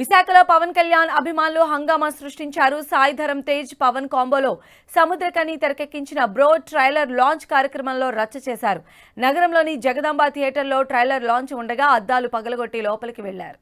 విశాఖలో పవన్ కళ్యాణ్ అభిమానులు హంగామా సృష్టించారు సాయిధరం తేజ్ పవన్ కాంబోలో సముద్రకని తెరకెక్కించిన బ్రో ట్రైలర్ లాంచ్ కార్యక్రమంలో రచ్చ చేశారు నగరంలోని జగదాంబ థియేటర్లో ట్రైలర్ లాంచ్ ఉండగా అద్దాలు పగలగొట్టి లోపలికి వెళ్లారు